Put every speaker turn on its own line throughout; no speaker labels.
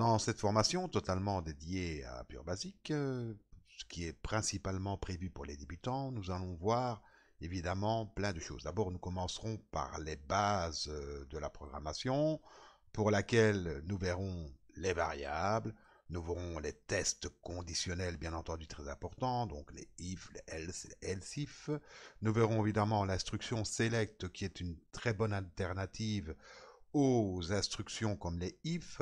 Dans cette formation totalement dédiée à Pure basique, euh, ce qui est principalement prévu pour les débutants, nous allons voir évidemment plein de choses. D'abord, nous commencerons par les bases euh, de la programmation, pour laquelle nous verrons les variables, nous verrons les tests conditionnels, bien entendu, très importants, donc les if, les else, les else-if. Nous verrons évidemment l'instruction select, qui est une très bonne alternative aux instructions comme les if,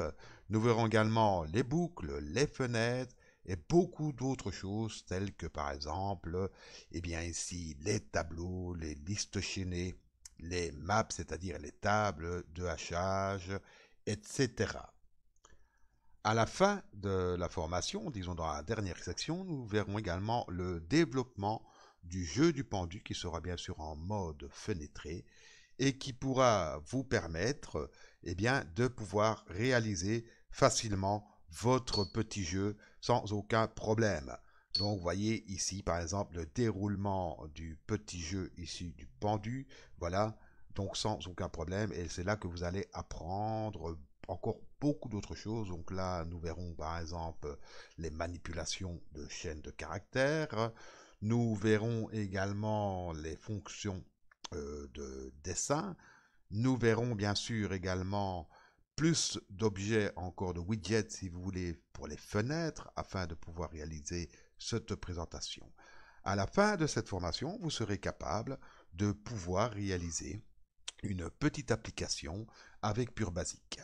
nous verrons également les boucles, les fenêtres et beaucoup d'autres choses telles que par exemple, eh bien ici, les tableaux, les listes chaînées, les maps, c'est-à-dire les tables de hachage, etc. À la fin de la formation, disons dans la dernière section, nous verrons également le développement du jeu du pendu qui sera bien sûr en mode fenêtré et qui pourra vous permettre eh bien, de pouvoir réaliser facilement votre petit jeu sans aucun problème. Donc, vous voyez ici, par exemple, le déroulement du petit jeu ici du pendu. Voilà, donc sans aucun problème. Et c'est là que vous allez apprendre encore beaucoup d'autres choses. Donc là, nous verrons, par exemple, les manipulations de chaînes de caractères. Nous verrons également les fonctions euh, de dessin. Nous verrons bien sûr également plus d'objets encore de widgets si vous voulez pour les fenêtres afin de pouvoir réaliser cette présentation. À la fin de cette formation, vous serez capable de pouvoir réaliser une petite application avec Pure Basic.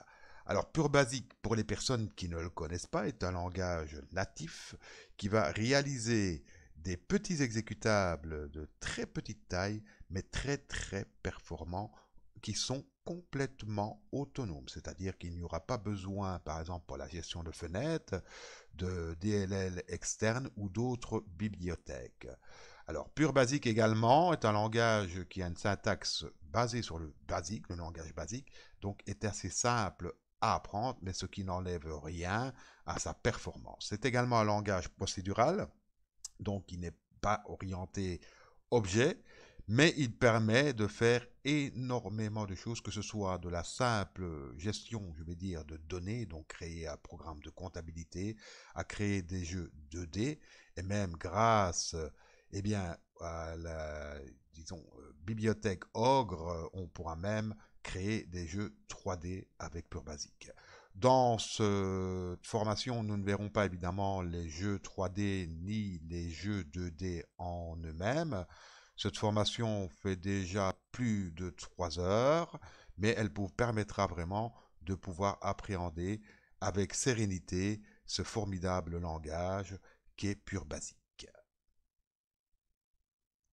Alors Pure Basic, pour les personnes qui ne le connaissent pas, est un langage natif qui va réaliser des petits exécutables de très petite taille, mais très très performants, qui sont complètement autonomes. C'est-à-dire qu'il n'y aura pas besoin, par exemple, pour la gestion de fenêtres, de DLL externe ou d'autres bibliothèques. Alors, Pure Basic également est un langage qui a une syntaxe basée sur le basique, le langage basique, donc est assez simple à apprendre, mais ce qui n'enlève rien à sa performance. C'est également un langage procédural, donc il n'est pas orienté objet, mais il permet de faire énormément de choses, que ce soit de la simple gestion, je vais dire, de données, donc créer un programme de comptabilité, à créer des jeux 2D, et même grâce eh bien, à la disons, bibliothèque Ogre, on pourra même créer des jeux 3D avec Pure dans cette formation, nous ne verrons pas évidemment les jeux 3D ni les jeux 2D en eux-mêmes. Cette formation fait déjà plus de 3 heures, mais elle vous permettra vraiment de pouvoir appréhender avec sérénité ce formidable langage qui est pur basique.